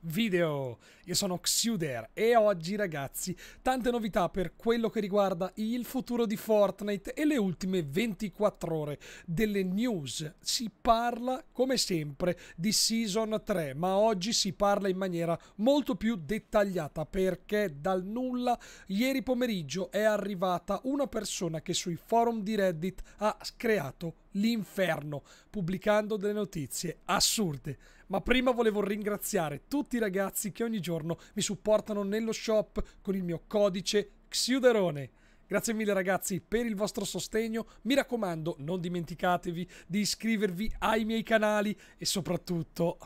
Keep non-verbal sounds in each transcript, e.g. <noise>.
video. Io sono Xuder e oggi ragazzi tante novità per quello che riguarda il futuro di Fortnite e le ultime 24 ore delle news. Si parla come sempre di Season 3 ma oggi si parla in maniera molto più dettagliata perché dal nulla ieri pomeriggio è arrivata una persona che sui forum di Reddit ha creato l'inferno pubblicando delle notizie assurde. Ma prima volevo ringraziare tutti i ragazzi che ogni giorno mi supportano nello shop con il mio codice Xiuderone. Grazie mille ragazzi per il vostro sostegno, mi raccomando non dimenticatevi di iscrivervi ai miei canali e soprattutto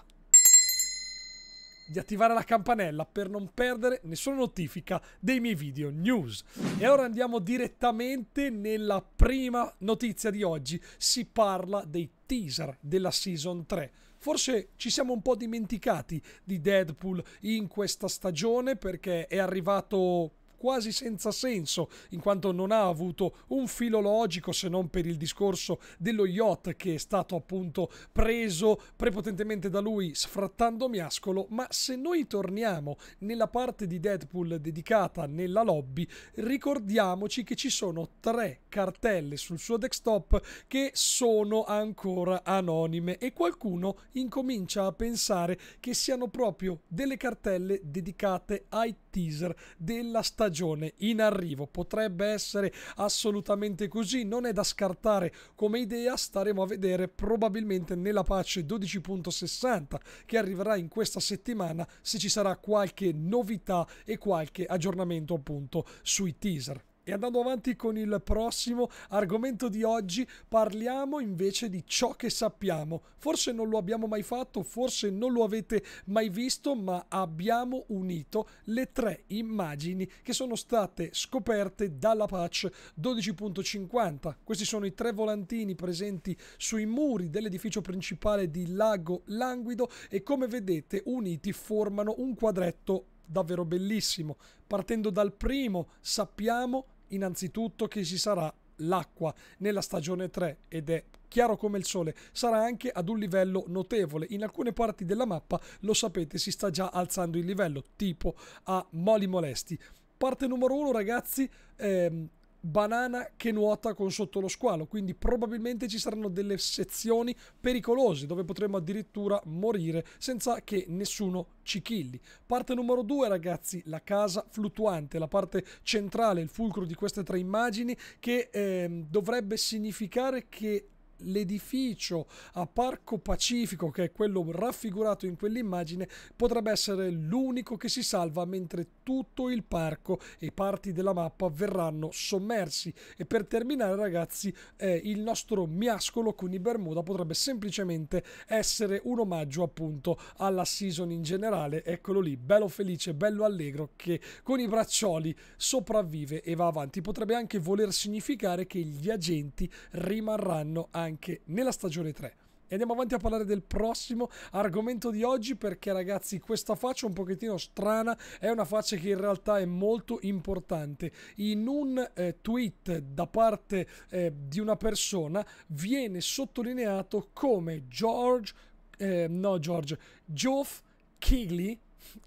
di attivare la campanella per non perdere nessuna notifica dei miei video news. E ora andiamo direttamente nella prima notizia di oggi. Si parla dei teaser della Season 3. Forse ci siamo un po' dimenticati di Deadpool in questa stagione perché è arrivato quasi senza senso, in quanto non ha avuto un filo logico se non per il discorso dello yacht che è stato appunto preso prepotentemente da lui sfrattando miascolo, ma se noi torniamo nella parte di Deadpool dedicata nella lobby, ricordiamoci che ci sono tre cartelle sul suo desktop che sono ancora anonime e qualcuno incomincia a pensare che siano proprio delle cartelle dedicate ai teaser della stagione in arrivo. Potrebbe essere assolutamente così, non è da scartare come idea, staremo a vedere probabilmente nella pace 12.60 che arriverà in questa settimana se ci sarà qualche novità e qualche aggiornamento appunto sui teaser. E andando avanti con il prossimo argomento di oggi, parliamo invece di ciò che sappiamo. Forse non lo abbiamo mai fatto, forse non lo avete mai visto, ma abbiamo unito le tre immagini che sono state scoperte dalla patch 12.50. Questi sono i tre volantini presenti sui muri dell'edificio principale di Lago Languido e come vedete uniti formano un quadretto davvero bellissimo. Partendo dal primo sappiamo innanzitutto che ci sarà l'acqua nella stagione 3 ed è chiaro come il sole, sarà anche ad un livello notevole. In alcune parti della mappa, lo sapete, si sta già alzando il livello, tipo a Moli Molesti. Parte numero 1 ragazzi, ehm, banana che nuota con sotto lo squalo, quindi probabilmente ci saranno delle sezioni pericolose dove potremo addirittura morire senza che nessuno ci killi. Parte numero due, ragazzi, la casa fluttuante, la parte centrale, il fulcro di queste tre immagini che eh, dovrebbe significare che l'edificio a Parco Pacifico, che è quello raffigurato in quell'immagine, potrebbe essere l'unico che si salva mentre tutto il parco e parti della mappa verranno sommersi. E per terminare, ragazzi, eh, il nostro miascolo con i Bermuda potrebbe semplicemente essere un omaggio appunto alla season in generale. Eccolo lì, bello felice, bello allegro, che con i braccioli sopravvive e va avanti. Potrebbe anche voler significare che gli agenti rimarranno anche anche nella stagione 3. E andiamo avanti a parlare del prossimo argomento di oggi perché ragazzi questa faccia un pochettino strana è una faccia che in realtà è molto importante. In un eh, tweet da parte eh, di una persona viene sottolineato come George, eh, no George, Geoff Keighley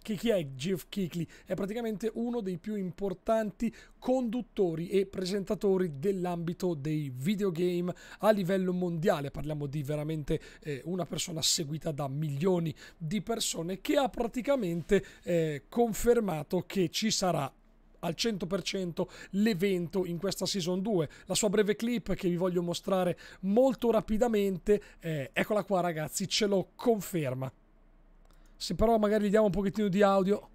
che chi è Jeff Kickley? È praticamente uno dei più importanti conduttori e presentatori dell'ambito dei videogame a livello mondiale. Parliamo di veramente eh, una persona seguita da milioni di persone che ha praticamente eh, confermato che ci sarà al 100% l'evento in questa season 2. La sua breve clip che vi voglio mostrare molto rapidamente, eh, eccola qua ragazzi, ce lo conferma. Se però magari gli diamo un pochettino di audio.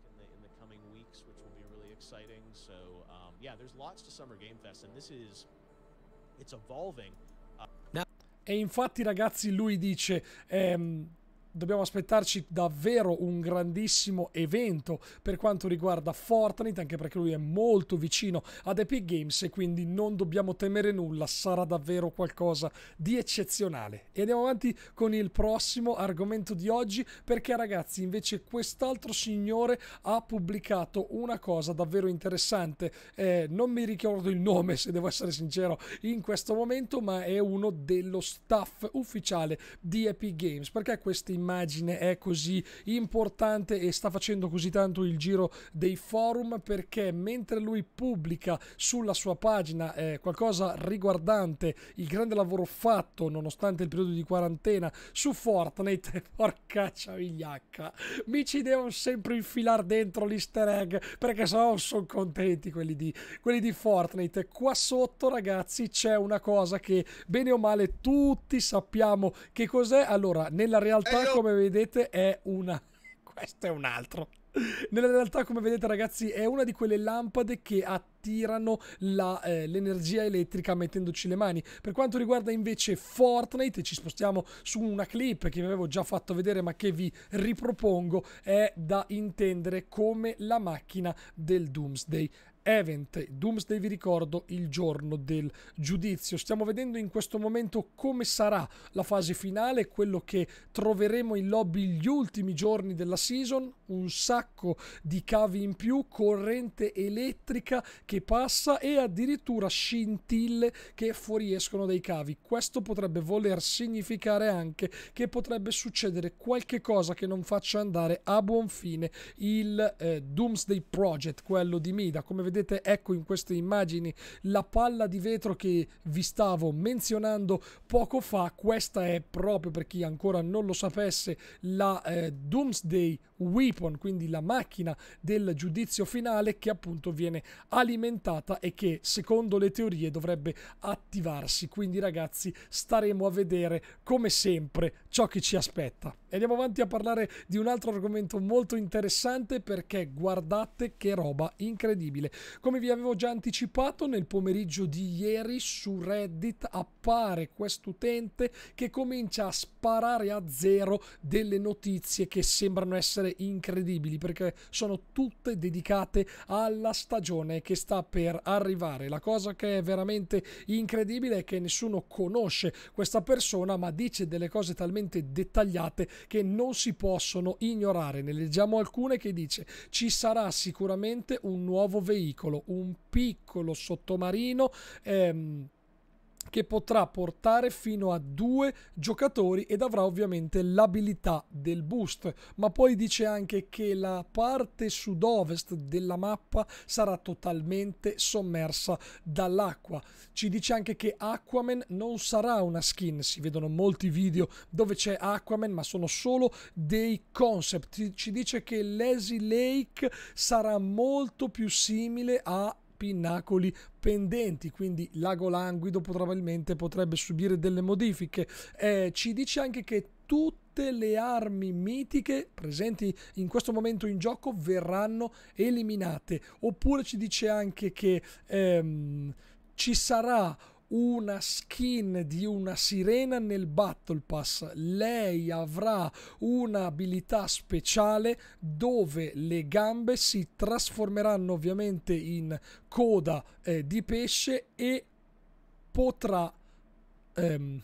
E infatti ragazzi lui dice... Ehm, dobbiamo aspettarci davvero un grandissimo evento per quanto riguarda Fortnite, anche perché lui è molto vicino ad Epic Games e quindi non dobbiamo temere nulla, sarà davvero qualcosa di eccezionale. E andiamo avanti con il prossimo argomento di oggi, perché ragazzi invece quest'altro signore ha pubblicato una cosa davvero interessante, eh, non mi ricordo il nome se devo essere sincero in questo momento, ma è uno dello staff ufficiale di Epic Games, perché questi immagine è così importante e sta facendo così tanto il giro dei forum perché mentre lui pubblica sulla sua pagina eh, qualcosa riguardante il grande lavoro fatto nonostante il periodo di quarantena su Fortnite, <laughs> porca ciavigliacca, mi ci devo sempre infilare dentro l'easter egg perché se sennò sono contenti quelli di, quelli di Fortnite. Qua sotto ragazzi c'è una cosa che bene o male tutti sappiamo che cos'è. Allora, nella realtà come vedete, è una... <laughs> Questo è un altro. Nella realtà, come vedete, ragazzi, è una di quelle lampade che attirano eh, l'energia eh, elettrica mettendoci le mani. Per quanto riguarda invece Fortnite, ci spostiamo su una clip che vi avevo già fatto vedere, ma che vi ripropongo. È da intendere come la macchina del Doomsday Event, Doomsday vi ricordo il giorno del giudizio. Stiamo vedendo in questo momento come sarà la fase finale, quello che troveremo in lobby gli ultimi giorni della season, un sacco di cavi in più, corrente elettrica che passa e addirittura scintille che fuoriescono dai cavi. Questo potrebbe voler significare anche che potrebbe succedere qualche cosa che non faccia andare a buon fine il eh, Doomsday Project, quello di Mida. Come vedete vedete ecco in queste immagini la palla di vetro che vi stavo menzionando poco fa questa è proprio per chi ancora non lo sapesse la eh, Doomsday Weapon quindi la macchina del giudizio finale che appunto viene alimentata e che secondo le teorie dovrebbe attivarsi quindi ragazzi staremo a vedere come sempre ciò che ci aspetta e andiamo avanti a parlare di un altro argomento molto interessante perché guardate che roba incredibile. Come vi avevo già anticipato nel pomeriggio di ieri su Reddit appare quest'utente che comincia a sparare a zero delle notizie che sembrano essere incredibili perché sono tutte dedicate alla stagione che sta per arrivare. La cosa che è veramente incredibile è che nessuno conosce questa persona ma dice delle cose talmente dettagliate che non si possono ignorare. Ne leggiamo alcune che dice ci sarà sicuramente un nuovo veicolo, un piccolo sottomarino. Ehm, che potrà portare fino a due giocatori ed avrà ovviamente l'abilità del boost, ma poi dice anche che la parte sud-ovest della mappa sarà totalmente sommersa dall'acqua. Ci dice anche che Aquaman non sarà una skin, si vedono molti video dove c'è Aquaman, ma sono solo dei concept. Ci dice che Lazy Lake sarà molto più simile a pinnacoli pendenti, quindi Lago Languido probabilmente potrebbe subire delle modifiche. Eh, ci dice anche che tutti le armi mitiche presenti in questo momento in gioco verranno eliminate. Oppure ci dice anche che ehm, ci sarà una skin di una sirena nel Battle Pass. Lei avrà un'abilità speciale dove le gambe si trasformeranno ovviamente in coda eh, di pesce e potrà ehm,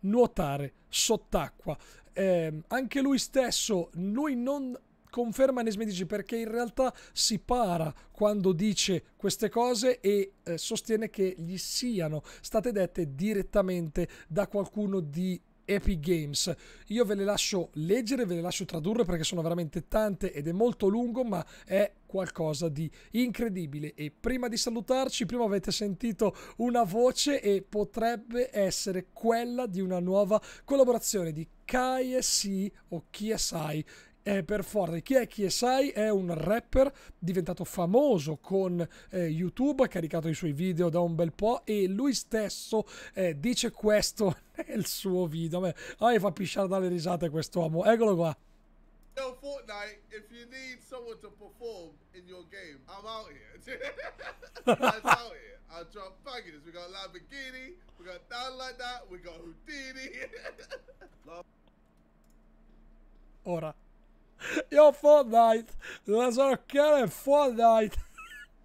nuotare sott'acqua. Eh, anche lui stesso, lui non conferma Nesmedici perché in realtà si para quando dice queste cose e eh, sostiene che gli siano state dette direttamente da qualcuno di Epic Games. Io ve le lascio leggere, ve le lascio tradurre perché sono veramente tante ed è molto lungo, ma è qualcosa di incredibile. E prima di salutarci, prima avete sentito una voce e potrebbe essere quella di una nuova collaborazione di KSI o KSI è per forza. Chi è KSI? È un rapper diventato famoso con eh, YouTube, ha caricato i suoi video da un bel po' e lui stesso eh, dice questo <laughs> nel suo video. a me fa pisciare dalle risate quest'uomo. Eccolo qua. Fortnite, if you need someone to perform in your game, I'm out here. I'm <laughs> out here. I drop packages. We got Lamborghini, we got Down Like That, we got Houdini. <laughs> Ora. Io ho Fortnite. La sorocchiare è Fortnite.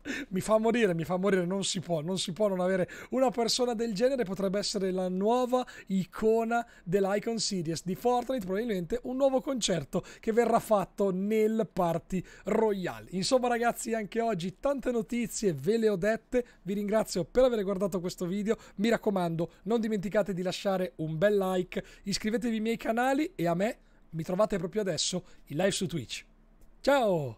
<laughs> Mi fa morire, mi fa morire, non si può, non si può non avere una persona del genere, potrebbe essere la nuova icona dell'Icon Series di Fortnite, probabilmente un nuovo concerto che verrà fatto nel Party Royale. Insomma ragazzi, anche oggi tante notizie, ve le ho dette, vi ringrazio per aver guardato questo video, mi raccomando non dimenticate di lasciare un bel like, iscrivetevi ai miei canali e a me mi trovate proprio adesso in live su Twitch. Ciao!